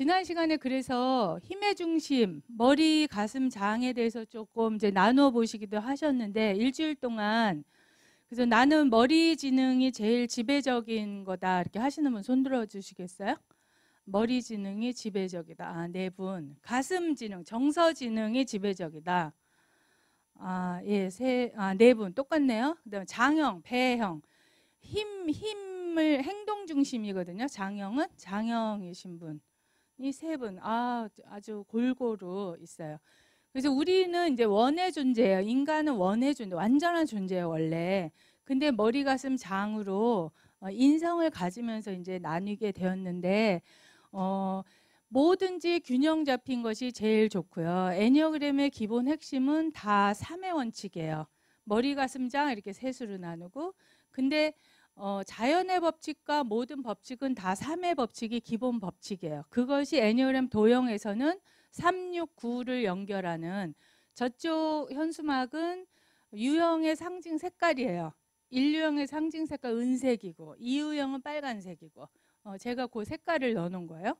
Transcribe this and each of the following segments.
지난 시간에 그래서 힘의 중심, 머리, 가슴, 장에 대해서 조금 이제 나누어 보시기도 하셨는데 일주일 동안 그래서 나는 머리 지능이 제일 지배적인 거다 이렇게 하시는 분 손들어 주시겠어요? 머리 지능이 지배적이다. 아, 네 분. 가슴 지능, 정서 지능이 지배적이다. 아, 예, 세, 아, 네 분. 똑같네요. 그 다음에 장형, 배형. 힘, 힘을 행동 중심이거든요. 장형은 장형이신 분. 이세은 아, 아주 골고루 있어요. 그래서 우리는 이제 원의 존재예요. 인간은 원의 존재, 완전한 존재예요, 원래. 근데 머리, 가슴, 장으로 어, 인성을 가지면서 이제 나뉘게 되었는데, 어, 뭐든지 균형 잡힌 것이 제일 좋고요. 애니어그램의 기본 핵심은 다 3의 원칙이에요. 머리, 가슴, 장 이렇게 셋으로 나누고, 근데 어, 자연의 법칙과 모든 법칙은 다 3의 법칙이 기본 법칙이에요. 그것이 애니어램 도형에서는 3, 6, 9를 연결하는 저쪽 현수막은 유형의 상징 색깔이에요. 인류형의 상징 색깔 은색이고 이유형은 빨간색이고 어, 제가 그 색깔을 넣어놓은 거예요.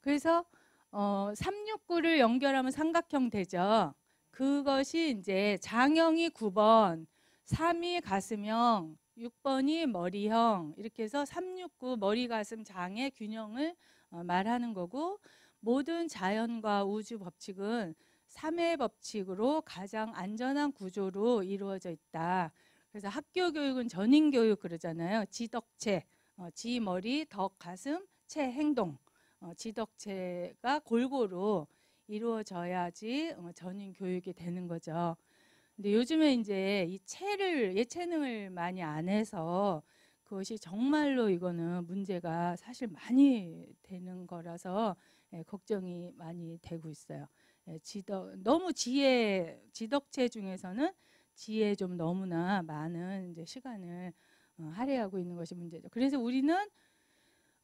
그래서 어, 369를 연결하면 삼각형 되죠. 그것이 이제 장형이 9번, 3이 가슴형, 6번이 머리형 이렇게 해서 369 머리 가슴 장의 균형을 어, 말하는 거고 모든 자연과 우주 법칙은 3의 법칙으로 가장 안전한 구조로 이루어져 있다. 그래서 학교 교육은 전인 교육 그러잖아요. 지덕체, 어, 지 머리, 덕 가슴, 체 행동. 어, 지덕체가 골고루 이루어져야지 어, 전인 교육이 되는 거죠. 근데 요즘에 이제 이 체를 예체능을 많이 안 해서 그것이 정말로 이거는 문제가 사실 많이 되는 거라서 예, 걱정이 많이 되고 있어요. 예, 지덕 너무 지혜 지덕체 중에서는 지혜 좀 너무나 많은 이제 시간을 어, 할애하고 있는 것이 문제죠. 그래서 우리는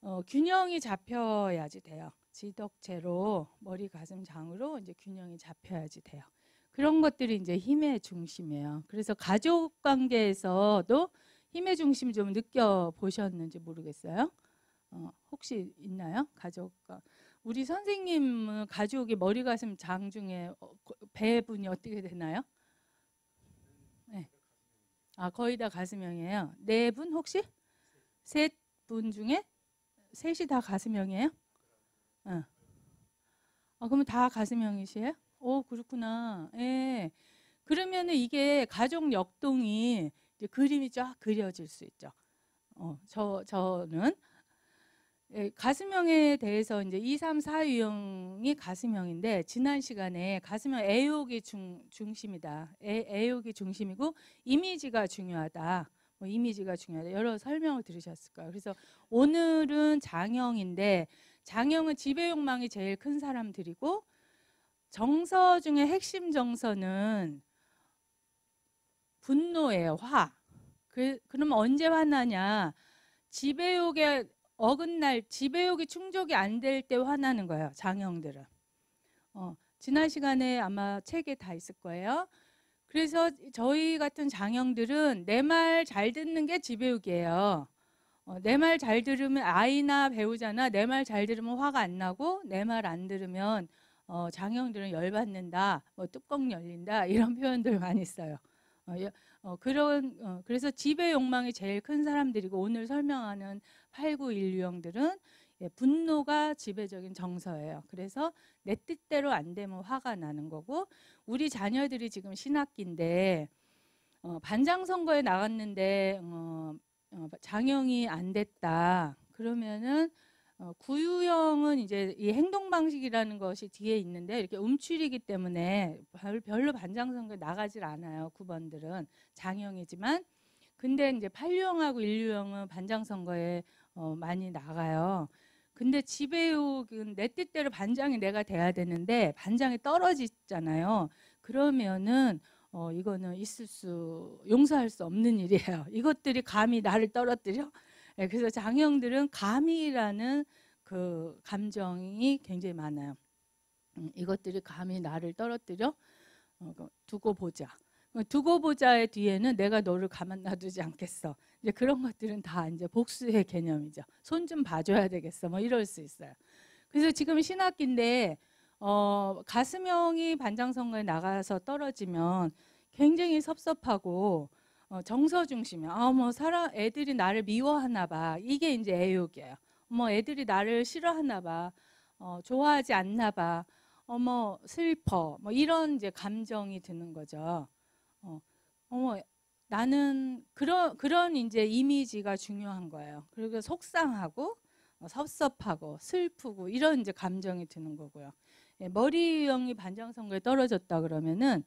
어, 균형이 잡혀야지 돼요. 지덕체로 머리 가슴 장으로 이제 균형이 잡혀야지 돼요. 그런 것들이 이제 힘의 중심이에요. 그래서 가족 관계에서도 힘의 중심 을좀 느껴보셨는지 모르겠어요. 어, 혹시 있나요? 가족과. 우리 선생님은 가족이 머리 가슴 장 중에 어, 배분이 어떻게 되나요? 네. 아 거의 다 가슴형이에요. 네 분 혹시 셋 분 중에 셋이 다 가슴형이에요? 어. 아, 그러면 다 가슴형이시에요? 어, 그렇구나. 예. 그러면은 이게 가족 역동이 이제 그림이 쫙 그려질 수 있죠. 어, 저, 저는. 예, 가슴형에 대해서 이제 2, 3, 4 유형이 가슴형인데 지난 시간에 가슴형 애욕이 중, 중심이다. 애, 애욕이 중심이고 이미지가 중요하다. 뭐 이미지가 중요하다. 여러 설명을 들으셨을 거예요. 그래서 오늘은 장형인데 장형은 지배 욕망이 제일 큰 사람들이고 정서 중에 핵심 정서는 분노예요. 화. 그, 그럼 언제 화나냐? 지배욕에 어긋날 지배욕이 충족이 안 될 때 화나는 거예요. 장형들은. 어, 지난 시간에 아마 책에 다 있을 거예요. 그래서 저희 같은 장형들은 내 말 잘 듣는 게 지배욕이에요. 어, 내말 잘 들으면 아이나 배우자나 내 말 잘 들으면 화가 안 나고 내 말 안 들으면 어, 장형들은 열받는다, 뭐 뚜껑 열린다 이런 표현들 많이 써요. 어, 어, 그런 어, 그래서 지배 욕망이 제일 큰 사람들이고 오늘 설명하는 8916형들은 예, 분노가 지배적인 정서예요. 그래서 내 뜻대로 안 되면 화가 나는 거고 우리 자녀들이 지금 신학기인데 어, 반장 선거에 나갔는데 어, 어, 장형이안 됐다. 그러면은 어, 구유형은 이제 이 행동 방식이라는 것이 뒤에 있는데 이렇게 움츠리기 때문에 별로 반장선거 나가질 않아요. 9번들은 장형이지만 근데 이제 팔유형하고인유형은 반장선거에 어, 많이 나가요. 근데 지배욕은 내 뜻대로 반장이 내가 돼야 되는데 반장이 떨어지잖아요. 그러면은 어 이거는 있을 수 용서할 수 없는 일이에요. 이것들이 감히 나를 떨어뜨려 네, 그래서 장형들은 감이라는 그 감정이 굉장히 많아요. 음, 이것들이 감히 나를 떨어뜨려 어, 그 두고 보자. 그 두고 보자의 뒤에는 내가 너를 가만 놔두지 않겠어. 이제 그런 것들은 다 이제 복수의 개념이죠. 손 좀 봐줘야 되겠어. 뭐 이럴 수 있어요. 그래서 지금 신학기인데 어, 가슴형이 반장선거에 나가서 떨어지면 굉장히 섭섭하고 어, 정서 중심이야. 아, 뭐 사람 애들이 나를 미워하나 봐. 이게 이제 애욕이에요. 뭐 애들이 나를 싫어하나 봐. 어, 좋아하지 않나 봐. 어머 뭐 슬퍼. 뭐 이런 이제 감정이 드는 거죠. 어, 어머 뭐 나는 그런 그런 이제 이미지가 중요한 거예요. 그리고 속상하고 어, 섭섭하고 슬프고 이런 이제 감정이 드는 거고요. 예, 머리형이 반장선거에 떨어졌다 그러면은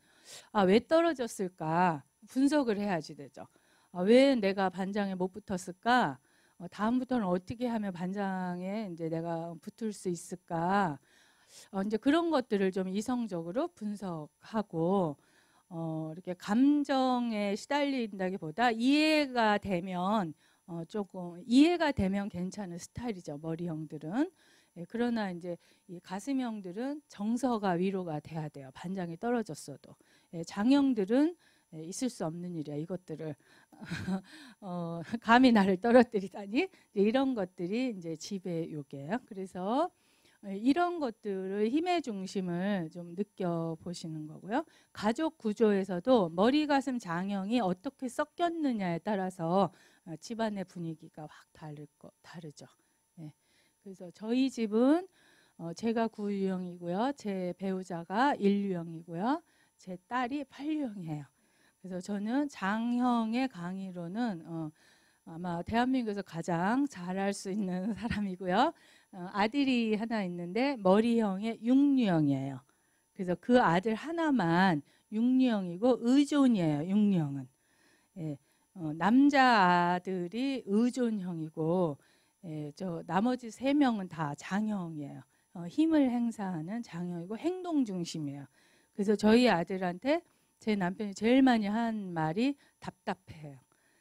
아 왜 떨어졌을까? 분석을 해야지 되죠. 어, 왜 내가 반장에 못 붙었을까? 어, 다음부터는 어떻게 하면 반장에 이제 내가 붙을 수 있을까? 어, 이제 그런 것들을 좀 이성적으로 분석하고 어, 이렇게 감정에 시달린다기보다 이해가 되면 어, 조금 이해가 되면 괜찮은 스타일이죠 머리형들은 예, 그러나 이제 이 가슴형들은 정서가 위로가 돼야 돼요 반장이 떨어졌어도 예, 장형들은 예, 있을 수 없는 일이야 이것들을 어, 감히 나를 떨어뜨리다니 이런 것들이 이제 지배요이에요 그래서 예, 이런 것들을 힘의 중심을 좀 느껴보시는 거고요. 가족 구조에서도 머리, 가슴, 장형이 어떻게 섞였느냐에 따라서 어, 집안의 분위기가 확 다를 거, 다르죠. 네. 그래서 저희 집은 어, 제가 구유형이고요. 제 배우자가 일유형이고요. 제 딸이 팔유형이에요. 그래서 저는 장형의 강의로는 어, 아마 대한민국에서 가장 잘할 수 있는 사람이고요. 어, 아들이 하나 있는데 머리형의 육류형이에요. 그래서 그 아들 하나만 육류형이고 의존이에요. 육류형은 예, 어, 남자 아들이 의존형이고 예, 저 나머지 세 명은 다 장형이에요. 어, 힘을 행사하는 장형이고 행동 중심이에요. 그래서 저희 아들한테 제 남편이 제일 많이 한 말이 답답해요.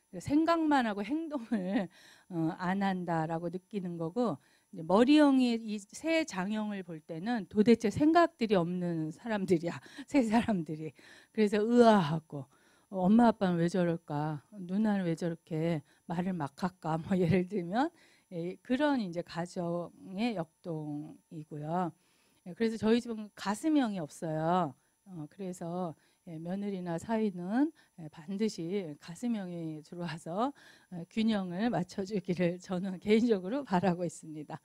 그러니까 생각만 하고 행동을 어, 안 한다라고 느끼는 거고 머리형이 이새 장형을 볼 때는 도대체 생각들이 없는 사람들이야 세 사람들이 그래서 의아하고 어, 엄마 아빠는 왜 저럴까 누나는 왜 저렇게 말을 막 할까 뭐 예를 들면 예, 그런 이제 가정의 역동이고요. 예, 그래서 저희 집은 가슴형이 없어요. 어, 그래서 예, 며느리나 사위는 예, 반드시 가슴형이 들어와서 어, 균형을 맞춰주기를 저는 개인적으로 바라고 있습니다.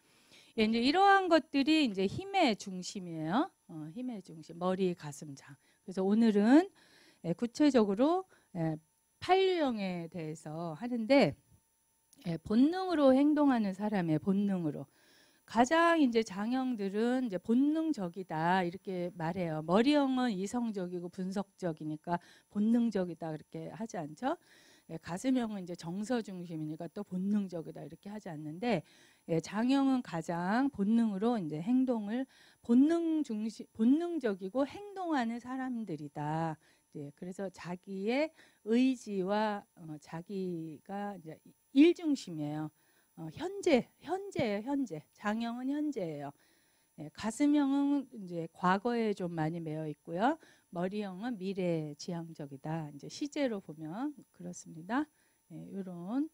예, 이제 이러한 것들이 이제 힘의 중심이에요. 어, 힘의 중심, 머리, 가슴, 장. 그래서 오늘은 예, 구체적으로 예, 팔류형에 대해서 하는데 예, 본능으로 행동하는 사람의 본능으로 가장 이제 장형들은 이제 본능적이다 이렇게 말해요. 머리형은 이성적이고 분석적이니까 본능적이다 그렇게 하지 않죠. 예, 가슴형은 이제 정서 중심이니까 또 본능적이다 이렇게 하지 않는데 예, 장형은 가장 본능으로 이제 행동을 본능 중심 본능적이고 행동하는 사람들이다. 예, 그래서 자기의 의지와 어, 자기가 이제 일 중심이에요. 어, 현재, 현재예요, 현재. 장형은 현재예요. 예, 가슴형은 이제 과거에 좀 많이 매여 있고요. 머리형은 미래 지향적이다. 이제 시제로 보면 그렇습니다. 예, 요런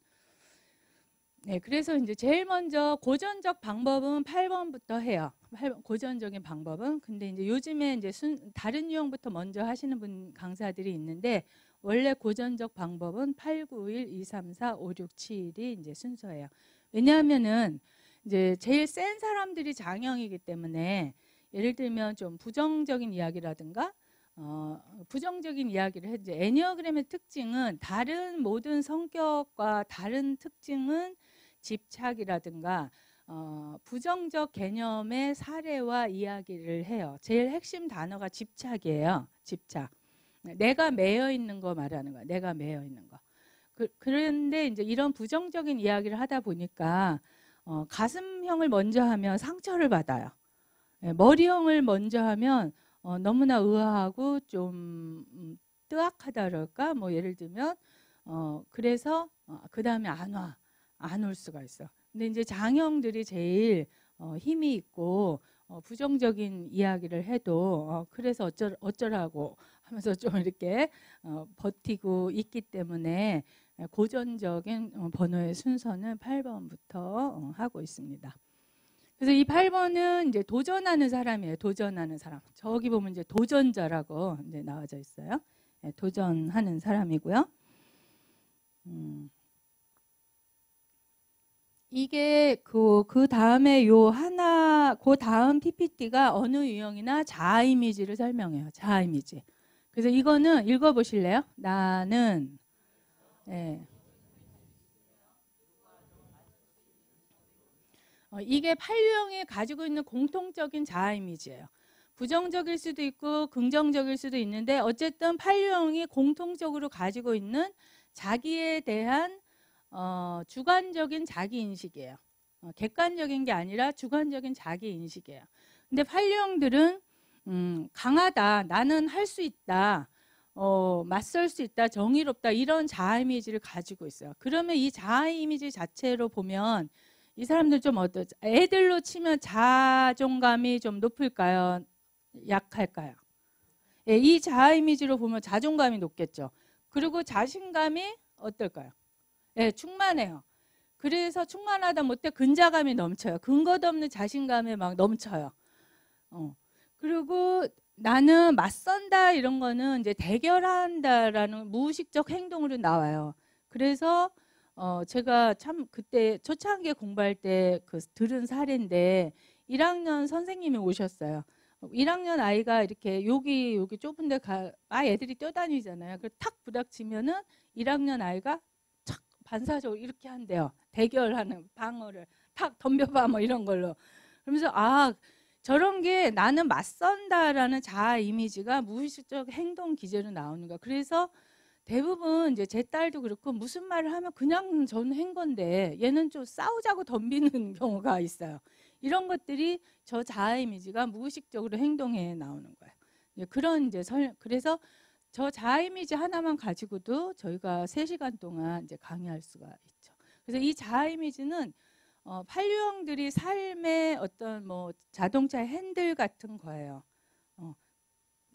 네, 그래서 이제 제일 먼저 고전적 방법은 8번부터 해요. 8번, 고전적인 방법은 근데 이제 요즘에 이제 순, 다른 유형부터 먼저 하시는 분 강사들이 있는데 원래 고전적 방법은 8, 9, 1, 2, 3, 4, 5, 6, 7이 이제 순서예요. 왜냐하면은 이제 제일 센 사람들이 장형이기 때문에 예를 들면 좀 부정적인 이야기라든가 어, 부정적인 이야기를 해도 애니어그램의 특징은 다른 모든 성격과 다른 특징은 집착이라든가 어, 부정적 개념의 사례와 이야기를 해요. 제일 핵심 단어가 집착이에요. 집착. 내가 매여 있는 거 말하는 거야. 내가 매여 있는 거. 그, 그 런데 이제 이런 부정적인 이야기를 하다 보니까 어, 가슴형을 먼저 하면 상처를 받아요. 예, 머리형을 먼저 하면 어, 너무나 의아하고 좀 음, 뜨악하다그럴까뭐 예를 들면 어, 그래서 어, 그 다음에 안 와, 안 올 수가 있어. 근데 이제 장형들이 제일 어, 힘이 있고 어, 부정적인 이야기를 해도 어, 그래서 어쩌 어쩌라고 하면서 좀 이렇게 어, 버티고 있기 때문에 고전적인 어, 번호의 순서는 8번부터 어, 하고 있습니다. 그래서 이 8번은 이제 도전하는 사람이에요. 도전하는 사람. 저기 보면 이제 도전자라고 이제 나와져 있어요. 네, 도전하는 사람이고요. 음. 이게 그, 그 다음에 요 하나, 그 다음 PPT가 어느 유형이나 자아 이미지를 설명해요. 자아 이미지. 그래서 이거는 읽어보실래요? 나는 네. 어, 이게 팔류형이 가지고 있는 공통적인 자아 이미지예요. 부정적일 수도 있고 긍정적일 수도 있는데 어쨌든 팔류형이 공통적으로 가지고 있는 자기에 대한 어, 주관적인 자기 인식이에요. 어, 객관적인 게 아니라 주관적인 자기 인식이에요. 근데 팔류형들은 음, 강하다, 나는 할 수 있다, 어, 맞설 수 있다, 정의롭다 이런 자아 이미지를 가지고 있어요. 그러면 이 자아 이미지 자체로 보면 이 사람들 좀 어떠? 애들로 치면 자존감이 좀 높을까요? 약할까요? 예, 이 자아 이미지로 보면 자존감이 높겠죠. 그리고 자신감이 어떨까요? 예, 충만해요. 그래서 충만하다 못해 근자감이 넘쳐요. 근거도 없는 자신감에 막 넘쳐요. 어. 그리고 나는 맞선다 이런 거는 이제 대결한다라는 무의식적 행동으로 나와요. 그래서 어 제가 참 그때 초창기 에 공부할 때 그 들은 사례인데 1학년 선생님이 오셨어요. 1학년 아이가 이렇게 여기 여기 좁은 데 가, 아 애들이 뛰어다니잖아요. 그 탁 부닥치면은 1학년 아이가 착 반사적으로 이렇게 한대요. 대결하는 방어를 탁 덤벼봐 뭐 이런 걸로. 그러면서 아 저런 게 나는 맞선다라는 자아 이미지가 무의식적 행동 기제로 나오는가. 그래서 대부분 이제 제 딸도 그렇고 무슨 말을 하면 그냥 저는 한 건데 얘는 좀 싸우자고 덤비는 경우가 있어요. 이런 것들이 저 자아 이미지가 무의식적으로 행동에 나오는 거예요. 이제 그런 이제 설 그래서 저 자아 이미지 하나만 가지고도 저희가 세시간 동안 이제 강의할 수가 있죠. 그래서 이 자아 이미지는 어, 판류형들이 삶의 어떤 뭐 자동차 핸들 같은 거예요. 어,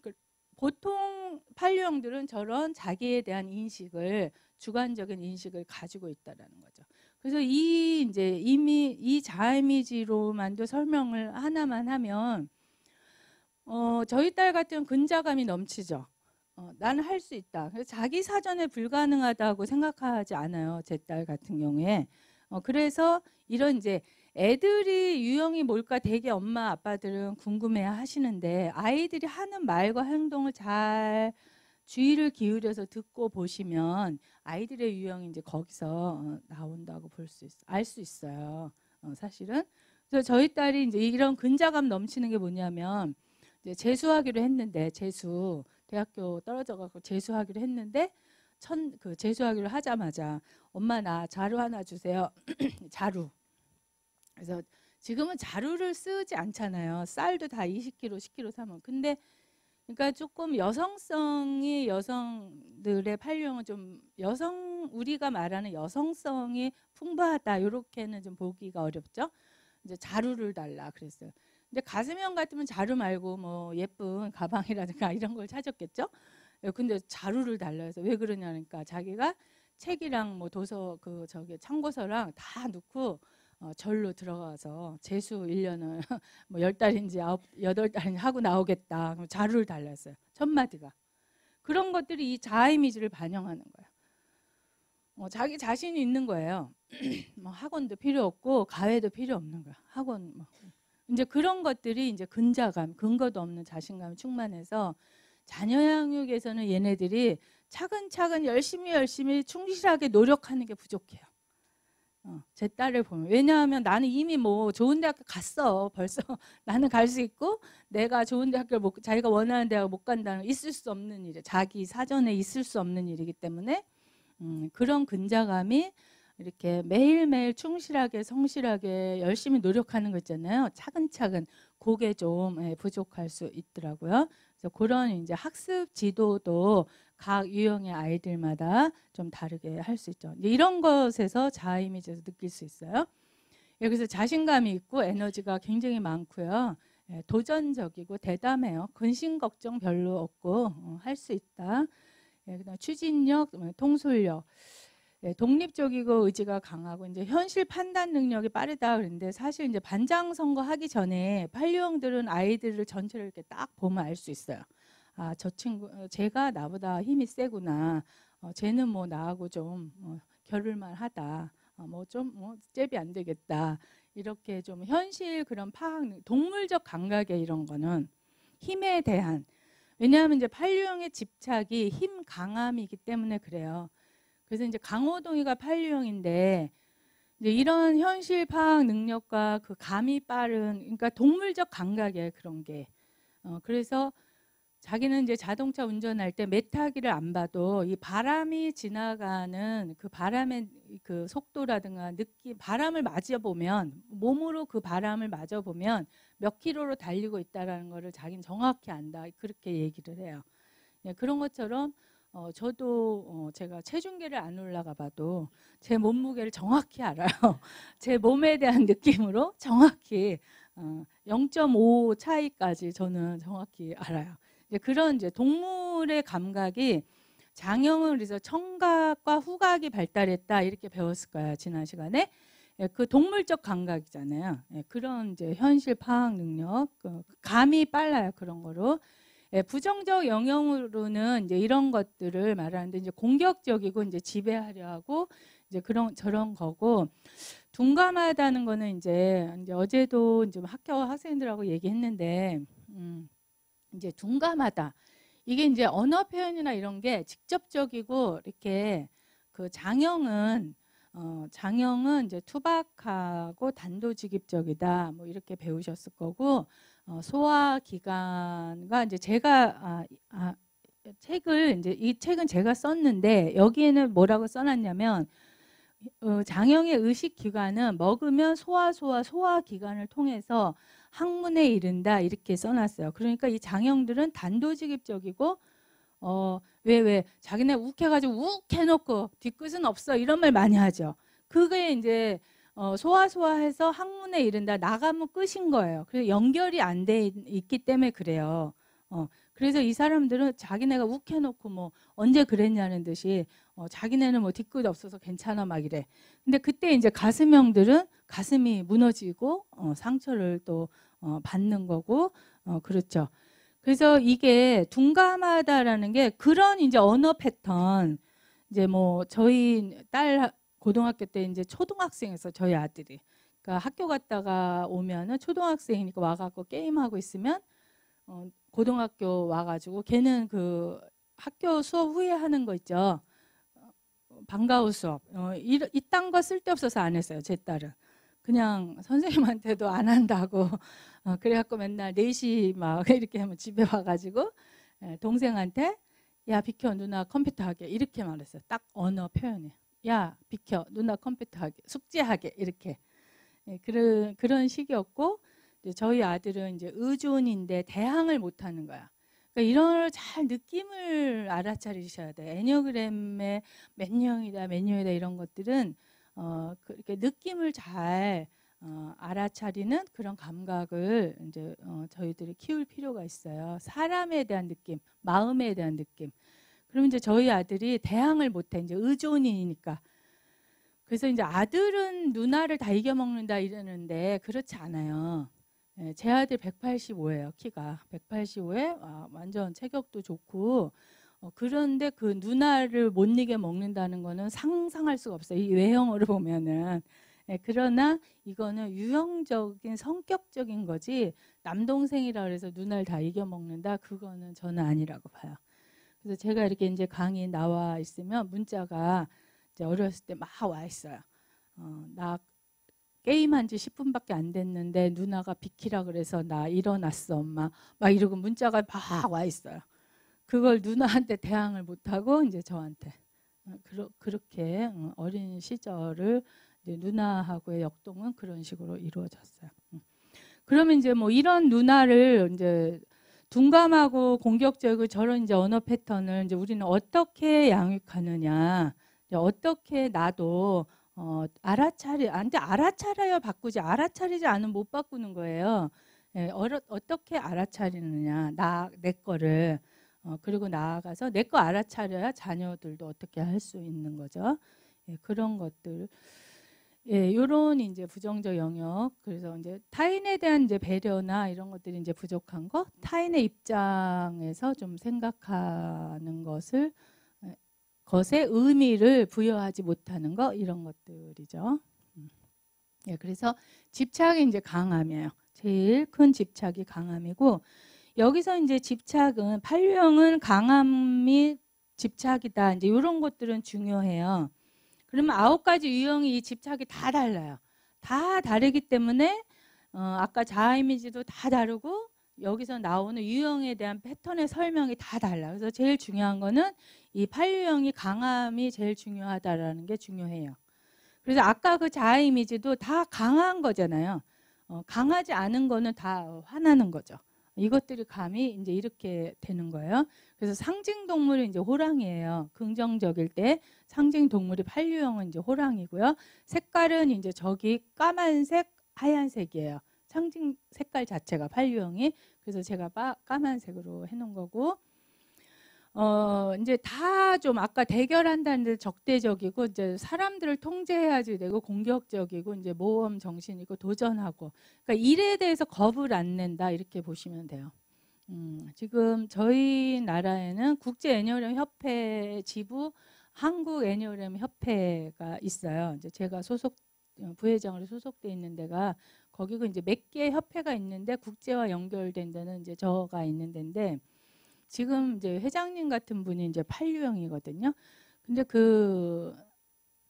그 보통 판류형들은 저런 자기에 대한 인식을 주관적인 인식을 가지고 있다라는 거죠. 그래서 이 이제 이미 이 자아 이미지로만도 설명을 하나만 하면 어, 저희 딸 같은 근자감이 넘치죠. 어, 나는 할 수 있다. 그래서 자기 사전에 불가능하다고 생각하지 않아요. 제 딸 같은 경우에. 어, 그래서 이런 이제 애들이 유형이 뭘까 되게 엄마 아빠들은 궁금해 하시는데 아이들이 하는 말과 행동을 잘 주의를 기울여서 듣고 보시면 아이들의 유형이 이제 거기서 어, 나온다고 볼 수 있어 알수 있어요. 어, 사실은 그래서 저희 딸이 이제 이런 근자감 넘치는 게 뭐냐면 이제 재수하기로 했는데 재수 대학교 떨어져 갖고 재수하기로 했는데 천, 그 재수하기로 하자마자 엄마 나 자루 하나 주세요. 자루. 그래서 지금은 자루를 쓰지 않잖아요. 쌀도 다 20kg, 10kg 사면. 근데 그러니까 조금 여성성이 여성들의 팔령은 좀 여성 우리가 말하는 여성성이 풍부하다 이렇게는 좀 보기가 어렵죠. 이제 자루를 달라 그랬어요. 근데 가슴형 같으면 자루 말고 뭐 예쁜 가방이라든가 이런 걸 찾았겠죠. 예, 근데 자료를 달라 해서 왜 그러냐니까 자기가 책이랑 뭐 도서 그 저기 참고서랑 다 넣고 어, 절로 들어가서 재수 1년을 뭐 10달인지 9, 8달인지 하고 나오겠다. 그럼 자료를 달랐어요. 첫 마디가. 그런 것들이 이 자아 이미지를 반영하는 거예요. 어, 자기 자신이 있는 거예요. 뭐 학원도 필요 없고 가외도 필요 없는 거야. 학원 뭐. 이제 그런 것들이 이제 근자감, 근거도 없는 자신감이 충만해서 자녀 양육에서는 얘네들이 차근차근 열심히 열심히 충실하게 노력하는 게 부족해요. 어, 제 딸을 보면 왜냐하면 나는 이미 뭐 좋은 대학교 갔어 벌써 나는 갈 수 있고 내가 좋은 대학교를 못, 자기가 원하는 대학 을못 간다는 있을 수 없는 일이 자기 사전에 있을 수 없는 일이기 때문에 음, 그런 근자감이 이렇게 매일매일 충실하게 성실하게 열심히 노력하는 거 있잖아요 차근차근 고게좀 예, 부족할 수 있더라고요 그래서 그런 이제 학습 지도도 각 유형의 아이들마다 좀 다르게 할 수 있죠. 이런 것에서 자아 이미지에서 느낄 수 있어요. 여기서 예, 자신감이 있고 에너지가 굉장히 많고요. 예, 도전적이고 대담해요. 근심 걱정 별로 없고 어, 할수 있다. 예, 그다음 추진력, 뭐, 통솔력. 예, 독립적이고 의지가 강하고 이제 현실 판단 능력이 빠르다 그런데 사실 이제 반장 선거 하기 전에 팔류형들은 아이들을 전체를 이렇게 딱 보면 알 수 있어요. 아, 저 친구 어, 제가 나보다 힘이 세구나. 어, 쟤는 뭐 나하고 좀 어, 겨룰만 하다. 어, 뭐좀 뭐 어, 잽이 안 되겠다. 이렇게 좀 현실 그런 파악 동물적 감각에 이런 거는 힘에 대한 왜냐하면 이제 팔류형의 집착이 힘 강함이기 때문에 그래요. 그래서 이제 강호동이가 판류형인데 이제 이런 현실 파악 능력과 그 감이 빠른 그러니까 동물적 감각이에 그런 게. 어, 그래서 자기는 이제 자동차 운전할 때 메타기를 안 봐도 이 바람이 지나가는 그 바람의 그 속도라든가 느낌 바람을 맞아 보면 몸으로 그 바람을 맞아 보면 몇 킬로로 달리고 있다라는 거를 자기는 정확히 안다 그렇게 얘기를 해요. 예, 그런 것처럼 어, 저도 어, 제가 체중계를 안 올라가 봐도 제 몸무게를 정확히 알아요. 제 몸에 대한 느낌으로 정확히 어, 0.5 차이까지 저는 정확히 알아요. 이제 그런 이제 동물의 감각이 장영을위해서 청각과 후각이 발달했다 이렇게 배웠을 거예요 지난 시간에 예, 그 동물적 감각이잖아요. 예, 그런 이제 현실 파악 능력, 그 감이 빨라요 그런 거로. 예, 부정적 영역으로는 이제 이런 것들을 말하는데 이제 공격적이고 이제 지배하려 하고 이제 그런 저런 거고 둔감하다는 거는 이제, 이제 어제도 이제 학교 학생들하고 얘기했는데 음, 이제 둔감하다. 이게 이제 언어 표현이나 이런 게 직접적이고 이렇게 그장형은 어, 장형은 이제 투박하고 단도직입적이다. 뭐 이렇게 배우셨을 거고 어, 소화 기관과 이제 제가 아, 아, 책을 이제 이 책은 제가 썼는데 여기에는 뭐라고 써놨냐면 어, 장형의 의식 기관은 먹으면 소화 소화 소화 기관을 통해서 항문에 이른다 이렇게 써놨어요. 그러니까 이 장형들은 단도직입적이고 어 왜 왜 자기네 욱해가지고 욱 해놓고 뒤끝은 없어 이런 말 많이 하죠. 그게 이제 어, 소화소화해서 항문에 이른다 나가면 끝인 거예요. 그래서 연결이 안 돼 있기 때문에 그래요. 어, 그래서 이 사람들은 자기네가 욱해놓고 뭐 언제 그랬냐는 듯이 어, 자기네는 뭐 뒤끝 없어서 괜찮아 막 이래. 근데 그때 이제 가슴형들은 가슴이 무너지고 어, 상처를 또 어, 받는 거고 어, 그렇죠. 그래서 이게 둔감하다라는 게 그런 이제 언어 패턴 이제 뭐 저희 딸 고등학교 때 이제 초등학생에서 저희 아들이 그러니까 학교 갔다가 오면은 초등학생이니까 와갖고 게임하고 있으면 어, 고등학교 와가지고 걔는 그 학교 수업 후에 하는 거 있죠. 어, 방과후 수업. 어, 이딴 이거 쓸데없어서 안 했어요. 제 딸은. 그냥 선생님한테도 안 한다고. 어, 그래갖고 맨날 4시 막 이렇게 하면 집에 와가지고 예, 동생한테 야, 비켜 누나 컴퓨터 하게 이렇게 말했어요. 딱 언어 표현이. 야 비켜 누나 컴퓨터 하게 숙제하게 이렇게 예, 그런 그런 식이었고 이제 저희 아들은 이제 의존인데 대항을 못하는 거야. 그러니까 이런 잘 느낌을 알아차리셔야 돼. 애니어그램의 몇 년이다, 몇 년이다 이런 것들은 어, 그렇게 느낌을 잘 어, 알아차리는 그런 감각을 이제 어, 저희들이 키울 필요가 있어요. 사람에 대한 느낌, 마음에 대한 느낌. 그럼 이제 저희 아들이 대항을 못해 이제 의존인이니까. 그래서 이제 아들은 누나를 다 이겨먹는다 이러는데 그렇지 않아요. 예, 제 아들 185예요 키가 185에 아, 완전 체격도 좋고 어, 그런데 그 누나를 못 이겨 먹는다는 거는 상상할 수가 없어요. 이 외형으로 보면은. 예, 그러나 이거는 유형적인 성격적인 거지 남동생이라 그래서 누나를 다 이겨 먹는다 그거는 저는 아니라고 봐요. 그래서 제가 이렇게 이제 강의 나와 있으면 문자가 이제 어렸을 때 막 와 있어요. 어, 나 게임한 지 10분밖에 안 됐는데 누나가 비키라 그래서 나 일어났어 엄마 막 이러고 문자가 막 와 있어요. 그걸 누나한테 대항을 못하고 이제 저한테 어, 그러, 그렇게 어, 어린 시절을 누나하고의 역동은 그런 식으로 이루어졌어요. 음. 그러면 이제 뭐 이런 누나를 이제 둔감하고 공격적이고 저런 이제 언어 패턴을 이제 우리는 어떻게 양육하느냐, 이제 어떻게 나도 어, 알아차리, 안데 아, 알아차려야 바꾸지 알아차리지 않으면 못 바꾸는 거예요. 예, 어려, 어떻게 알아차리느냐, 나 내 거를 어, 그리고 나아가서 내 거 알아차려야 자녀들도 어떻게 할 수 있는 거죠. 예, 그런 것들. 예, 요런 이제 부정적 영역. 그래서 이제 타인에 대한 이제 배려나 이런 것들이 이제 부족한 거, 타인의 입장에서 좀 생각하는 것을 예, 것에 의미를 부여하지 못하는 거 이런 것들이죠. 음. 예, 그래서 집착이 이제 강함이에요. 제일 큰 집착이 강함이고 여기서 이제 집착은 판형은 강함이 집착이다. 이제 요런 것들은 중요해요. 그러면 아홉 가지 유형이 이 집착이 다 달라요. 다 다르기 때문에 어, 아까 자아 이미지도 다 다르고 여기서 나오는 유형에 대한 패턴의 설명이 다달라 그래서 제일 중요한 거는 이 팔유형이 강함이 제일 중요하다라는 게 중요해요. 그래서 아까 그 자아 이미지도 다 강한 거잖아요. 어, 강하지 않은 거는 다 화나는 거죠. 이것들이 감이 이제 이렇게 되는 거예요. 그래서 상징 동물이 이제 호랑이에요. 긍정적일 때 상징 동물이 판류형은 이제 호랑이고요. 색깔은 이제 저기 까만색, 하얀색이에요. 상징 색깔 자체가 판류형이 그래서 제가 까만색으로 해놓은 거고 어, 이제 다 좀 아까 대결한다는 데 적대적이고 이제 사람들을 통제해야지 되고 공격적이고 이제 모험 정신이고 도전하고 그러니까 일에 대해서 겁을 안 낸다 이렇게 보시면 돼요. 음, 지금 저희 나라에는 국제 애니어렘 협회 지부 한국 애니어렘 협회가 있어요. 이제 제가 소속 부회장으로 소속돼 있는 데가 거기고 이제 몇 개 협회가 있는데 국제와 연결된 데는 이제 저가 있는 데인데 지금 이제 회장님 같은 분이 이제 팔류형이거든요. 근데 그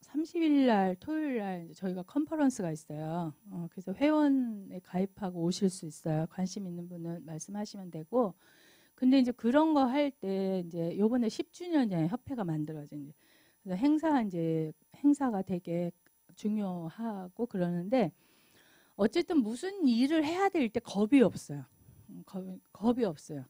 30일 날 토요일 날 저희가 컨퍼런스가 있어요. 어, 그래서 회원에 가입하고 오실 수 있어요. 관심 있는 분은 말씀하시면 되고. 근데 이제 그런 거 할 때 이제 요번에 10주년에 협회가 만들어진 그래서 행사 이제 행사가 되게 중요하고 그러는데 어쨌든 무슨 일을 해야 될 때 겁이 없어요. 음, 겁, 겁이 없어요.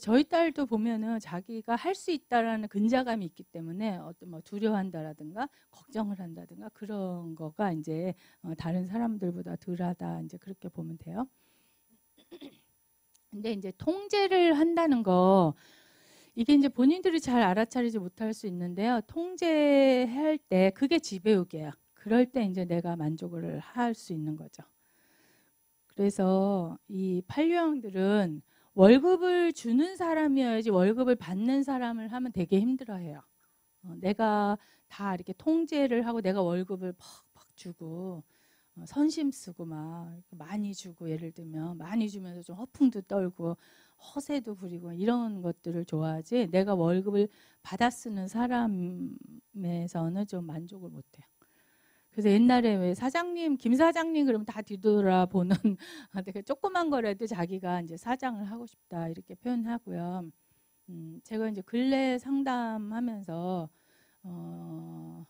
저희 딸도 보면은 자기가 할 수 있다라는 근자감이 있기 때문에 어떤 뭐 두려워한다라든가 걱정을 한다든가 그런 거가 이제 어 다른 사람들보다 덜하다 이제 그렇게 보면 돼요. 근데 이제 통제를 한다는 거 이게 이제 본인들이 잘 알아차리지 못할 수 있는데요. 통제할 때 그게 지배욕이에요. 그럴 때 이제 내가 만족을 할 수 있는 거죠. 그래서 이팔류형들은 월급을 주는 사람이어야지 월급을 받는 사람을 하면 되게 힘들어해요. 어, 내가 다 이렇게 통제를 하고 내가 월급을 팍팍 주고 어, 선심 쓰고 막 많이 주고 예를 들면 많이 주면서 좀 허풍도 떨고 허세도 부리고 이런 것들을 좋아하지 내가 월급을 받아 쓰는 사람에서는 좀 만족을 못해요. 그래서 옛날에 왜 사장님, 김 사장님 그러면 다 뒤돌아보는 되게 조그만 거라도 자기가 이제 사장을 하고 싶다 이렇게 표현하고요. 음, 제가 이제 근래 상담하면서 어,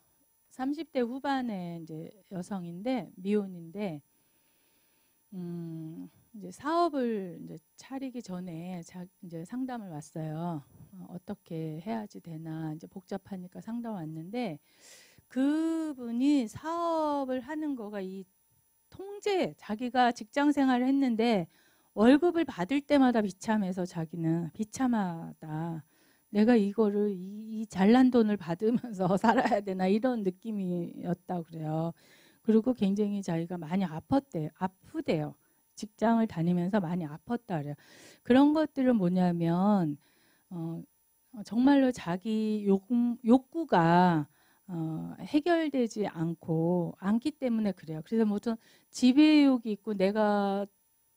30대 후반의 이제 여성인데 미혼인데 음, 이제 사업을 이제 차리기 전에 자, 이제 상담을 왔어요. 어, 어떻게 해야지 되나 이제 복잡하니까 상담 왔는데 그분이 사업을 하는 거가 이 통제 자기가 직장 생활을 했는데 월급을 받을 때마다 비참해서 자기는 비참하다. 내가 이거를 이, 이 잘난 돈을 받으면서 살아야 되나 이런 느낌이었다 그래요. 그리고 굉장히 자기가 많이 아팠대 아프대요. 직장을 다니면서 많이 아팠다 그래요. 그런 것들은 뭐냐면 어, 정말로 자기 욕, 욕구가 어, 해결되지 않고 않기 때문에 그래요. 그래서 뭐좀 지배욕이 있고 내가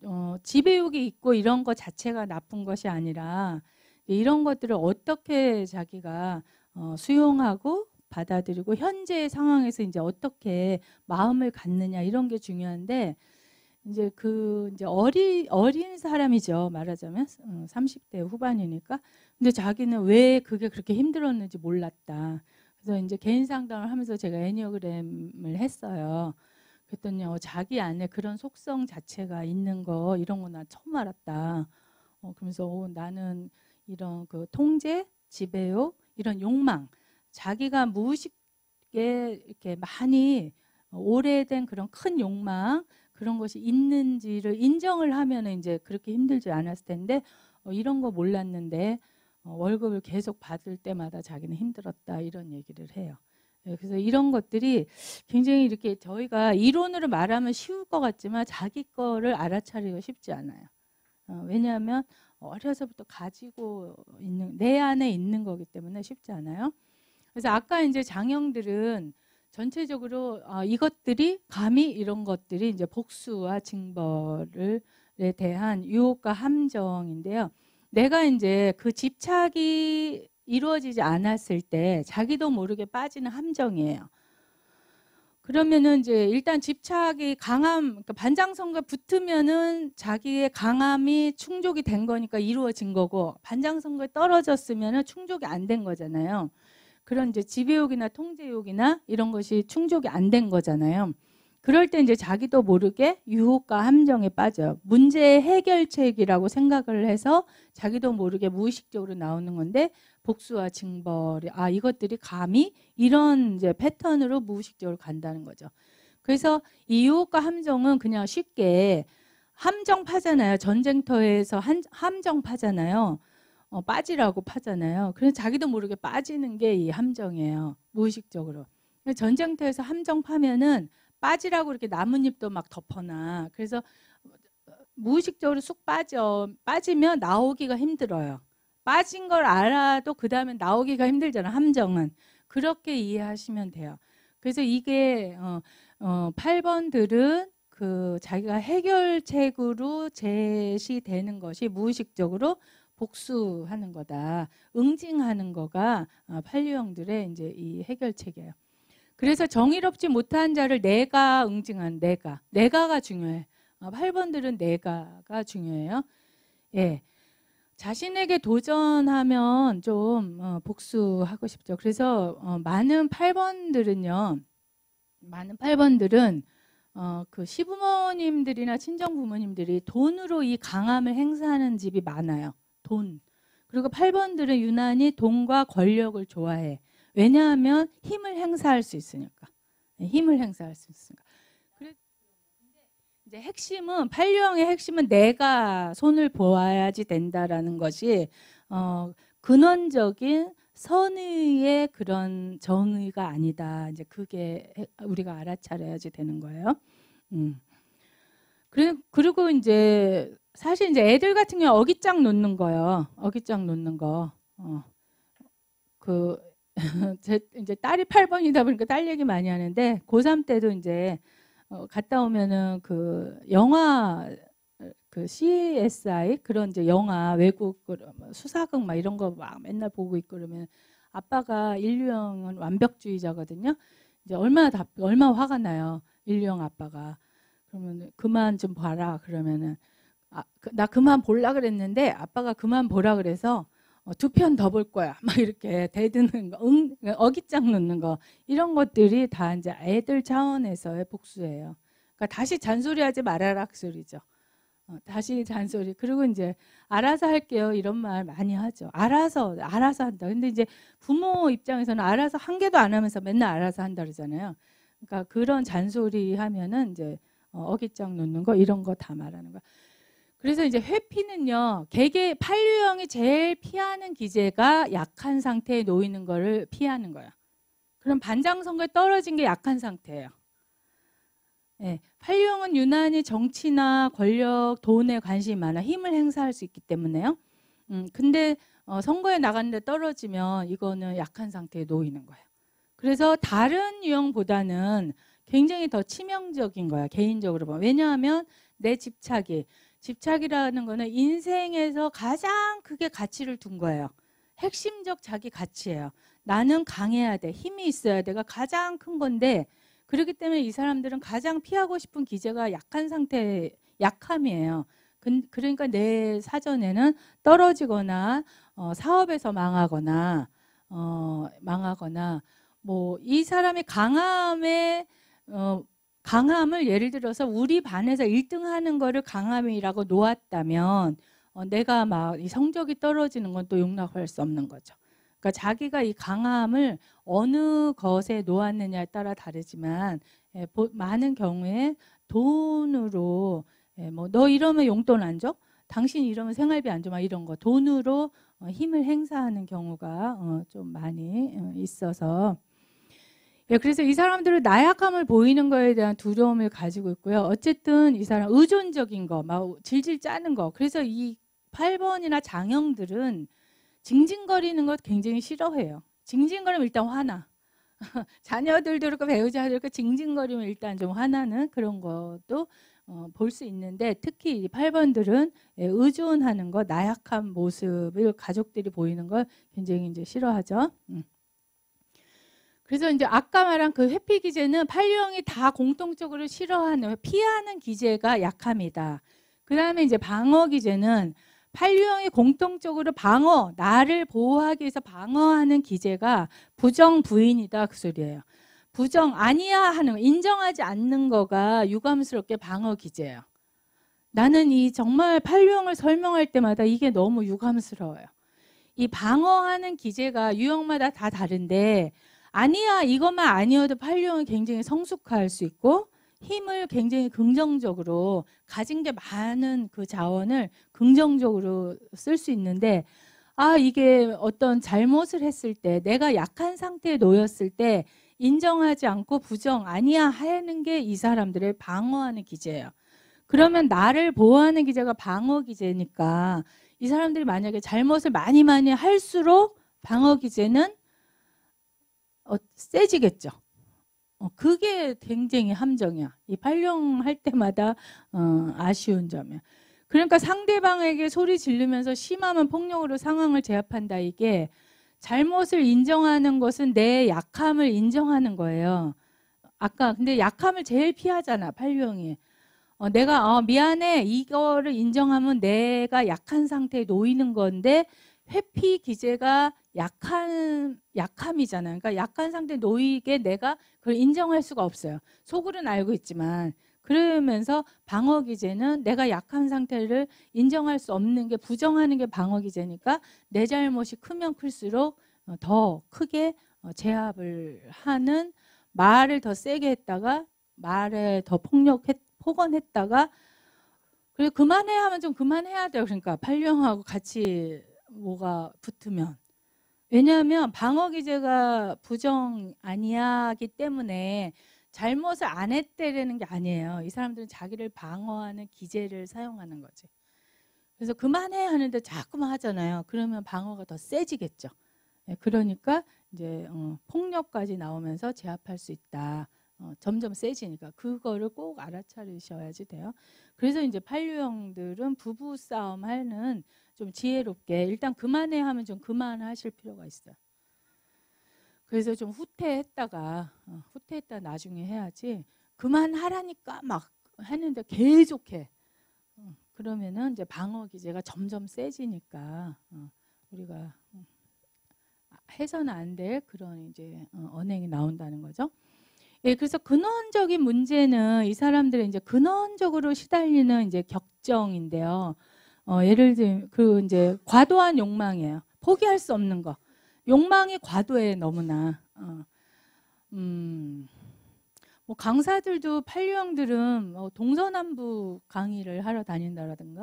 어, 지배욕이 있고 이런 것 자체가 나쁜 것이 아니라 이런 것들을 어떻게 자기가 어, 수용하고 받아들이고 현재의 상황에서 이제 어떻게 마음을 갖느냐 이런 게 중요한데 이제 그 이제 어리 어린 사람이죠 말하자면 30대 어, 후반이니까 근데 자기는 왜 그게 그렇게 힘들었는지 몰랐다. 그래서 이제 개인 상담을 하면서 제가 애니어그램을 했어요. 그랬더니 어, 자기 안에 그런 속성 자체가 있는 거 이런 거나 처음 알았다. 어, 그러면서 어, 나는 이런 그 통제, 지배욕 이런 욕망 자기가 무의식에 이렇게 많이 오래된 그런 큰 욕망 그런 것이 있는지를 인정을 하면 이제 그렇게 힘들지 않았을 텐데 어, 이런 거 몰랐는데 어, 월급을 계속 받을 때마다 자기는 힘들었다 이런 얘기를 해요. 예, 그래서 이런 것들이 굉장히 이렇게 저희가 이론으로 말하면 쉬울 것 같지만 자기 거를 알아차리기가 쉽지 않아요. 어, 왜냐하면 어려서부터 가지고 있는 내 안에 있는 거기 때문에 쉽지 않아요. 그래서 아까 이제 장형들은 전체적으로 어, 이것들이 감히 이런 것들이 이제 복수와 징벌을 에 대한 유혹과 함정인데요. 내가 이제 그 집착이 이루어지지 않았을 때 자기도 모르게 빠지는 함정이에요. 그러면은 이제 일단 집착이 강함, 그러니까 반장성과 붙으면은 자기의 강함이 충족이 된 거니까 이루어진 거고 반장성과 떨어졌으면은 충족이 안 된 거잖아요. 그런 이제 지배욕이나 통제욕이나 이런 것이 충족이 안 된 거잖아요. 그럴 때 이제 자기도 모르게 유혹과 함정에 빠져 문제의 해결책이라고 생각을 해서 자기도 모르게 무의식적으로 나오는 건데 복수와 징벌이 아 이것들이 감히 이런 이제 패턴으로 무의식적으로 간다는 거죠. 그래서 이 유혹과 함정은 그냥 쉽게 함정 파잖아요. 전쟁터에서 한, 함정 파잖아요. 어, 빠지라고 파잖아요. 그래서 자기도 모르게 빠지는 게 이 함정이에요. 무의식적으로. 전쟁터에서 함정 파면은 빠지라고 이렇게 나뭇잎도 막 덮어놔. 그래서 무의식적으로 쑥 빠져. 빠지면 나오기가 힘들어요. 빠진 걸 알아도 그 다음에 나오기가 힘들잖아, 함정은. 그렇게 이해하시면 돼요. 그래서 이게 어, 어, 8번들은 그 자기가 해결책으로 제시되는 것이 무의식적으로 복수하는 거다. 응징하는 거가 어, 판류형들의 이제 이 해결책이에요. 그래서 정의롭지 못한 자를 내가 응징한 내가 내가가 중요해. 8번들은 어, 내가가 중요해요. 예. 자신에게 도전하면 좀 어, 복수하고 싶죠. 그래서 어, 많은 8번들은요. 많은 8번들은 어, 그 시부모님들이나 친정 부모님들이 돈으로 이 강함을 행사하는 집이 많아요. 돈. 그리고 8번들은 유난히 돈과 권력을 좋아해. 왜냐하면 힘을 행사할 수 있으니까. 네, 힘을 행사할 수 있으니까. 이제 핵심은 팔류형의 핵심은 내가 손을 보아야지 된다라는 것이 어, 근원적인 선의의 그런 정의가 아니다. 이제 그게 우리가 알아차려야지 되는 거예요. 음. 그리고, 이제 사실 이제 애들 같은 경우 어깃장 놓는 거요. 어깃장 놓는 거. 어. 그 제 이제 딸이 8번이다 보니까 딸 얘기 많이 하는데 고3 때도 이제 어, 갔다 오면은 그 영화 그 CSI 그런 이제 영화 외국 뭐 수사극 막 이런 거 막 맨날 보고 있고 그러면 아빠가 인류형은 완벽주의자거든요. 이제 얼마나 답 얼마 나 화가 나요. 인류형 아빠가 그러면 그만 좀 봐라 그러면은 아, 그, 나 그만 볼라 그랬는데 아빠가 그만 보라 그래서 어, 두 편 더 볼 거야. 막 이렇게 대드는 거, 응, 어깃장 놓는 거 이런 것들이 다 이제 애들 차원에서의 복수예요. 그러니까 다시 잔소리하지 말아라 그 소리죠. 어, 다시 잔소리. 그리고 이제 알아서 할게요 이런 말 많이 하죠. 알아서 알아서 한다. 근데 이제 부모 입장에서는 알아서 한 개도 안 하면서 맨날 알아서 한다 그러잖아요. 그러니까 그런 잔소리 하면은 이제 어, 어깃장 놓는 거 이런 거 다 말하는 거야. 그래서 이제 회피는요, 개개 판류형이 제일 피하는 기제가 약한 상태에 놓이는 거를 피하는 거예요. 그럼 반장선거에 떨어진 게 약한 상태예요. 네, 판류형은 유난히 정치나 권력, 돈에 관심이 많아 힘을 행사할 수 있기 때문에요. 음, 근데 어, 선거에 나갔는데 떨어지면 이거는 약한 상태에 놓이는 거예요. 그래서 다른 유형보다는 굉장히 더 치명적인 거야 개인적으로 보면 왜냐하면 내 집착이 집착이라는 거는 인생에서 가장 크게 가치를 둔 거예요. 핵심적 자기 가치예요. 나는 강해야 돼. 힘이 있어야 돼가 가장 큰 건데 그렇기 때문에 이 사람들은 가장 피하고 싶은 기제가 약한 상태, 약함이에요. 그러니까 내 사전에는 떨어지거나 어, 사업에서 망하거나 어, 망하거나 뭐 이 사람의 강함에 어, 강함을 예를 들어서 우리 반에서 1등 하는 거를 강함이라고 놓았다면 어, 내가 막이 성적이 떨어지는 건 또 용납할 수 없는 거죠. 그러니까 자기가 이 강함을 어느 것에 놓았느냐에 따라 다르지만 예, 보, 많은 경우에 돈으로 예, 뭐너 이러면 용돈 안 줘? 당신 이러면 생활비 안 줘? 막 이런 거 돈으로 어, 힘을 행사하는 경우가 어, 좀 많이 어, 있어서 예, 그래서 이 사람들은 나약함을 보이는 거에 대한 두려움을 가지고 있고요. 어쨌든 이 사람 의존적인 거, 막 질질 짜는 거. 그래서 이 8번이나 장형들은 징징거리는 것 굉장히 싫어해요. 징징거리면 일단 화나. 자녀들도 그렇고 배우자들도 그렇고 징징거리면 일단 좀 화나는 그런 것도 어, 볼수 있는데 특히 이 8번들은 예, 의존하는 거, 나약한 모습을 가족들이 보이는 걸 굉장히 이제 싫어하죠. 음. 그래서 이제 아까 말한 그 회피 기제는 팔류형이다 공통적으로 싫어하는 피하는 기제가 약합니다. 그다음에 이제 방어 기제는 팔류형이 공통적으로 방어 나를 보호하기 위해서 방어하는 기제가 부정 부인이다 그 소리예요. 부정 아니야 하는 거, 인정하지 않는 거가 유감스럽게 방어 기제예요. 나는 이 정말 팔류형을 설명할 때마다 이게 너무 유감스러워요. 이 방어하는 기제가 유형마다 다 다른데 아니야 이것만 아니어도 팔룡은 굉장히 성숙할 수 있고 힘을 굉장히 긍정적으로 가진 게 많은 그 자원을 긍정적으로 쓸 수 있는데 아 이게 어떤 잘못을 했을 때 내가 약한 상태에 놓였을 때 인정하지 않고 부정 아니야 하는 게 이 사람들을 방어하는 기제예요. 그러면 나를 보호하는 기제가 방어 기제니까 이 사람들이 만약에 잘못을 많이 많이 할수록 방어 기제는 어, 세지겠죠. 어, 그게 굉장히 함정이야. 이 발령할 때마다 어, 아쉬운 점이야. 그러니까 상대방에게 소리 지르면서 심하면 폭력으로 상황을 제압한다 이게 잘못을 인정하는 것은 내 약함을 인정하는 거예요. 아까 근데 약함을 제일 피하잖아 팔령이. 어, 내가 어, 미안해 이거를 인정하면 내가 약한 상태에 놓이는 건데 회피 기제가 약한 약함이잖아요. 그러니까 약한 상대 노익에 내가 그걸 인정할 수가 없어요. 속으로는 알고 있지만 그러면서 방어 기제는 내가 약한 상태를 인정할 수 없는 게 부정하는 게 방어 기제니까 내 잘못이 크면 클수록 어, 더 크게 어, 제압을 하는 말을 더 세게 했다가 말에 더 폭력했 폭언했다가 그리고 그만해 하면 좀 그만해야 돼요. 그러니까 팔령하고 같이 뭐가 붙으면 왜냐하면 방어 기제가 부정 아니야기 때문에 잘못을 안 했대라는 게 아니에요. 이 사람들은 자기를 방어하는 기제를 사용하는 거지. 그래서 그만해 하는데 자꾸만 하잖아요. 그러면 방어가 더 세지겠죠. 예, 그러니까 이제 어, 폭력까지 나오면서 제압할 수 있다. 어, 점점 세지니까 그거를 꼭 알아차리셔야지 돼요. 그래서 이제 판류형들은 부부 싸움 하는 좀 지혜롭게 일단 그만해 하면 좀 그만하실 필요가 있어요. 그래서 좀 후퇴했다가 어, 후퇴했다 나중에 해야지 그만하라니까 막 했는데 계속해. 어, 그러면은 이제 방어 기제가 점점 세지니까 어, 우리가 음, 아, 해서는 안 될 그런 이제 언행이 나온다는 거죠. 예, 그래서 근원적인 문제는 이 사람들의 이제 근원적으로 시달리는 이제 격정인데요. 어, 예를 들면 그 이제 과도한 욕망이에요. 포기할 수 없는 거. 욕망이 과도해 너무나. 어. 음. 뭐 강사들도 팔류형들은 뭐 동서남북 강의를 하러 다닌다라든가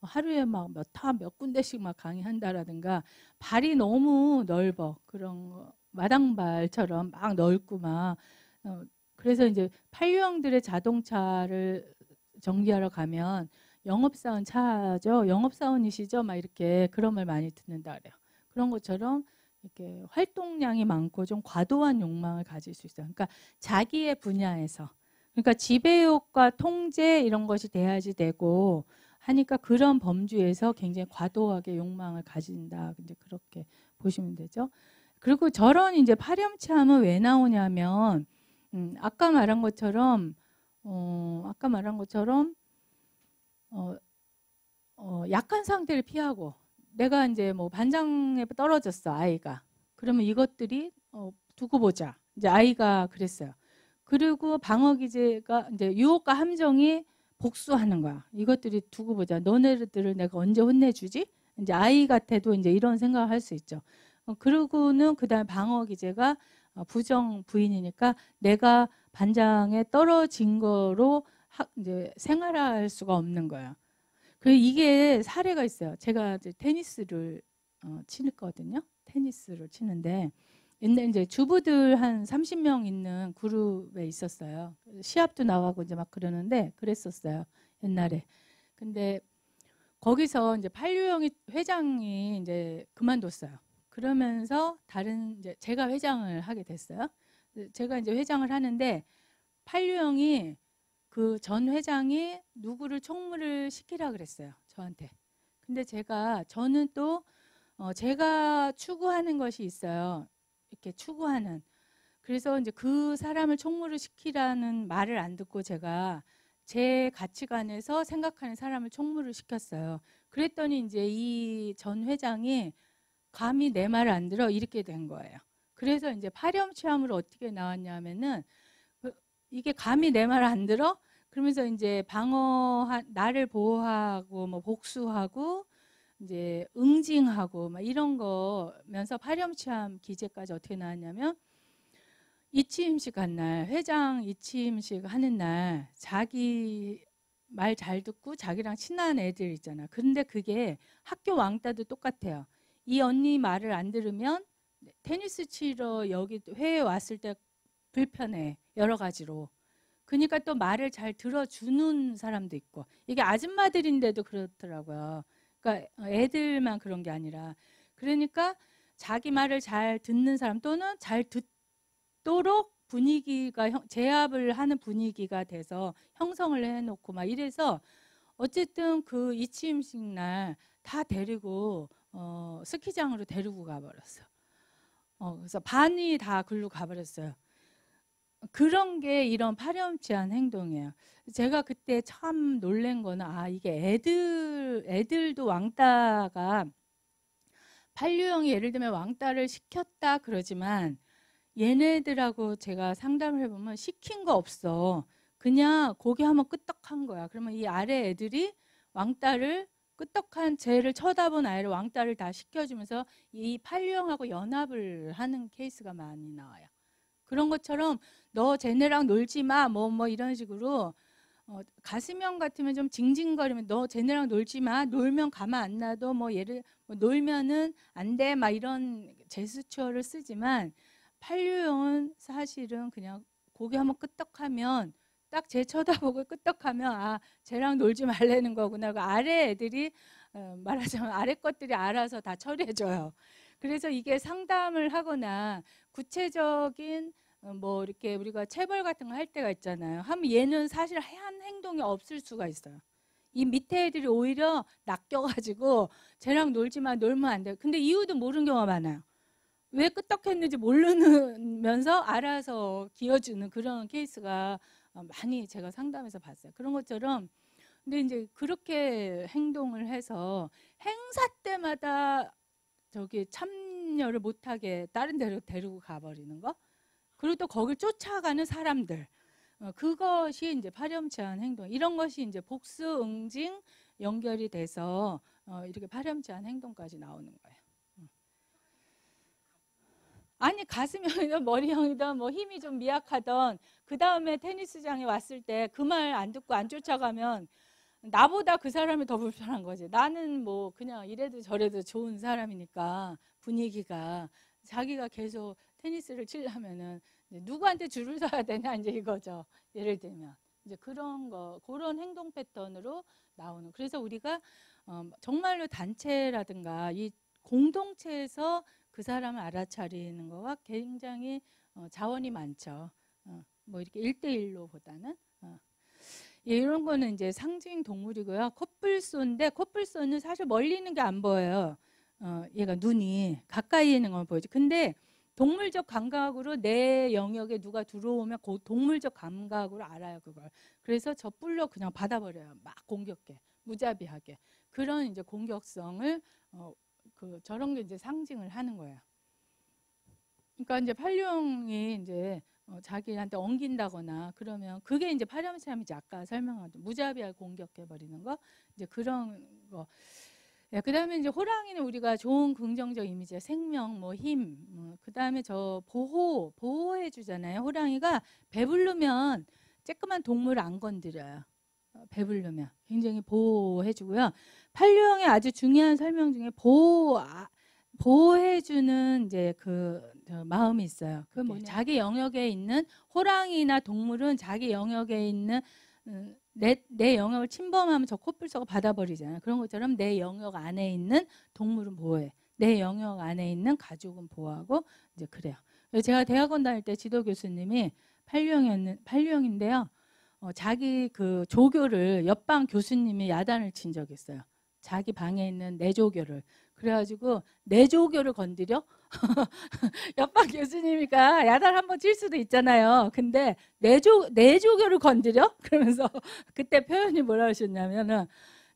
뭐 하루에 막몇탑몇 군데씩 막 강의한다라든가 발이 너무 넓어 그런 거. 마당발처럼 막 넓고 막 어, 그래서 이제 팔류형들의 자동차를 정비하러 가면 영업사원 차죠. 영업사원이시죠. 막 이렇게 그런 말 많이 듣는다 그래요. 그런 것처럼 이렇게 활동량이 많고 좀 과도한 욕망을 가질 수 있어요. 그러니까 자기의 분야에서 그러니까 지배욕과 통제 이런 것이 돼야지 되고 하니까 그런 범주에서 굉장히 과도하게 욕망을 가진다. 이제 그렇게 보시면 되죠. 그리고 저런 이제 파렴치함은 왜 나오냐면 음, 아까 말한 것처럼 어, 아까 말한 것처럼 어, 어, 약한 상태를 피하고 내가 이제 뭐 반장에 떨어졌어 아이가 그러면 이것들이 어, 두고 보자 이제 아이가 그랬어요. 그리고 방어 기제가 이제 유혹과 함정이 복수하는 거야. 이것들이 두고 보자. 너네들을 내가 언제 혼내주지? 이제 아이 같아도 이제 이런 생각을 할 수 있죠. 어, 그러고는 그다음 방어 기제가 어, 부정 부인이니까 내가 반장에 떨어진 거로 이제 생활할 수가 없는 거예요. 그 이게 사례가 있어요. 제가 이제 테니스를 어, 치거든요. 테니스를 치는데 옛날 이제 주부들 한 30명 있는 그룹에 있었어요. 시합도 나가고 이제 막 그러는데 그랬었어요. 옛날에. 근데 거기서 이제 팔류형이 회장이 이제 그만뒀어요. 그러면서 다른 이제 제가 회장을 하게 됐어요. 제가 이제 회장을 하는데 팔류형이 그전 회장이 누구를 총무를 시키라 그랬어요. 저한테. 근데 제가 저는 또 어, 제가 추구하는 것이 있어요. 이렇게 추구하는. 그래서 이제 그 사람을 총무를 시키라는 말을 안 듣고 제가 제 가치관에서 생각하는 사람을 총무를 시켰어요. 그랬더니 이제 이 전 회장이 감히 내 말을 안 들어 이렇게 된 거예요. 그래서 이제 파렴치함으로 어떻게 나왔냐면은 이게 감히 내말 안 들어? 그러면서 이제 방어 나를 보호하고 뭐 복수하고 이제 응징하고 막 이런 거면서 파렴치함 기제까지 어떻게 나왔냐면 이치임식 한날 회장 이치임식 하는 날 자기 말 잘 듣고 자기랑 친한 애들 있잖아. 근데 그게 학교 왕따도 똑같아요. 이 언니 말을 안 들으면 테니스 치러 여기 회에 왔을 때 불편해 여러 가지로 그러니까 또 말을 잘 들어주는 사람도 있고 이게 아줌마들인데도 그렇더라고요 그러니까 애들만 그런 게 아니라 그러니까 자기 말을 잘 듣는 사람 또는 잘 듣도록 분위기가 제압을 하는 분위기가 돼서 형성을 해놓고 막 이래서 어쨌든 그 이치임식 날 다 데리고 어, 스키장으로 데리고 가버렸어. 요 어, 그래서 반이 다 글로 가버렸어요. 그런 게 이런 파렴치한 행동이에요. 제가 그때 참 놀란 거는 아 이게 애들 애들도 왕따가 팔류형이 예를 들면 왕따를 시켰다 그러지만 얘네들하고 제가 상담을 해보면 시킨 거 없어. 그냥 고개 한번 끄떡한 거야. 그러면 이 아래 애들이 왕따를 끄떡한 쟤를 쳐다본 아이를 왕따를 다 시켜주면서 이팔류형하고 연합을 하는 케이스가 많이 나와요. 그런 것처럼 너 쟤네랑 놀지 마. 뭐뭐 뭐 이런 식으로 어, 가슴형 같으면 좀 징징거리면 너 쟤네랑 놀지 마. 놀면 가만 안놔도뭐 얘를 뭐 놀면은 안 돼. 막 이런 제스처를 쓰지만 팔류형은 사실은 그냥 고개 한번 끄떡하면 딱 제 쳐다보고 끄떡하면 아 쟤랑 놀지 말라는 거구나. 그 아래 애들이 어, 말하자면 아래 것들이 알아서 다 처리해줘요. 그래서 이게 상담을 하거나 구체적인 어, 뭐 이렇게 우리가 체벌 같은 거 할 때가 있잖아요. 하면 얘는 사실 한 행동이 없을 수가 있어요. 이 밑에 애들이 오히려 낚여가지고 쟤랑 놀지만 놀면 안 돼요. 근데 이유도 모르는 경우가 많아요. 왜 끄떡했는지 모르면서 알아서 기어주는 그런 케이스가 어, 많이 제가 상담해서 봤어요. 그런 것처럼 근데 이제 그렇게 행동을 해서 행사 때마다 저기 참여를 못하게 다른 데로 데리고 가버리는 거 그리고 또 거길 쫓아가는 사람들. 어, 그것이 이제 파렴치한 행동. 이런 것이 이제 복수 응징 연결이 돼서 어, 이렇게 파렴치한 행동까지 나오는 거예요. 음. 아니 가슴형이든 머리형이든 뭐 힘이 좀 미약하던 그 다음에 테니스장에 왔을 때 그 말 안 듣고 안 쫓아가면 나보다 그 사람이 더 불편한 거지. 나는 뭐 그냥 이래도 저래도 좋은 사람이니까 분위기가 자기가 계속 테니스를 치려면은 누구한테 줄을 서야 되냐 이제 이거죠. 예를 들면 이제 그런 거 그런 행동 패턴으로 나오는. 그래서 우리가 어, 정말로 단체라든가 이 공동체에서 그 사람을 알아차리는 거와 굉장히 어, 자원이 많죠. 어, 뭐 이렇게 1대1로보다는 어. 예, 이런 거는 이제 상징 동물이고요. 코뿔소인데 코뿔소는 사실 멀리 있는 게 안 보여요. 어, 얘가 눈이 가까이 있는 걸보여지 근데 동물적 감각으로 내 영역에 누가 들어오면 그 동물적 감각으로 알아요 그걸. 그래서 저불로 그냥 받아버려요. 막 공격해, 무자비하게 그런 이제 공격성을 어, 그 저런 게 이제 상징을 하는 거예요. 그러니까 이제 팔룡이 이제 어, 자기한테 엉긴다거나 그러면 그게 이제 파렴치함이지 아까 설명한 무자비하게 공격해 버리는 거 이제 그런 거. 예, 그다음에 이제 호랑이는 우리가 좋은 긍정적 이미지야 생명, 뭐 힘, 뭐 그다음에 저 보호, 보호해 주잖아요. 호랑이가 배부르면 쬐끄만 동물 안 건드려요. 어, 배부르면 굉장히 보호해 주고요. 팔류형의 아주 중요한 설명 중에 보호 아, 보호해 주는 이제 그 마음이 있어요. 그뭐 네. 자기 영역에 있는 호랑이나 동물은 자기 영역에 있는 음, 내, 내 영역을 침범하면 저 코뿔소가 받아버리잖아요. 그런 것처럼 내 영역 안에 있는 동물은 보호해. 내 영역 안에 있는 가족은 보호하고 이제 그래요. 제가 대학원 다닐 때 지도 교수님이 팔류형이었는 팔류형인데요. 어, 자기 그 조교를 옆방 교수님이 야단을 친 적이 있어요. 자기 방에 있는 내 조교를. 그래가지고 내조교를 건드려? 옆방 교수님이니까 야단 한 번 칠 수도 있잖아요. 근데 내조, 내조교를 건드려? 그러면서 그때 표현이 뭐라 하셨냐면은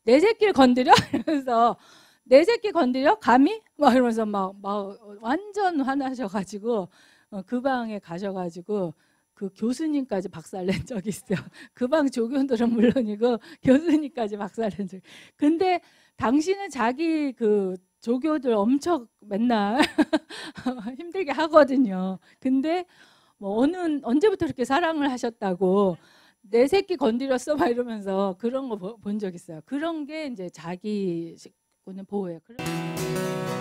내 새끼를 건드려? 이러면서 내 새끼 건드려? 감히? 막 이러면서 막, 막 완전 화나셔가지고 어, 그 방에 가셔가지고 그 교수님까지 박살낸 적이 있어요. 그 방 조교들은 물론이고 교수님까지 박살낸 적. 근데 당신은 자기 그 조교들 엄청 맨날 힘들게 하거든요. 근데 뭐 어느 언제부터 이렇게 사랑을 하셨다고 내 새끼 건드렸어 막 이러면서 그런 거 본 적 있어요. 그런 게 이제 자기 식구는 보호예요. 그런...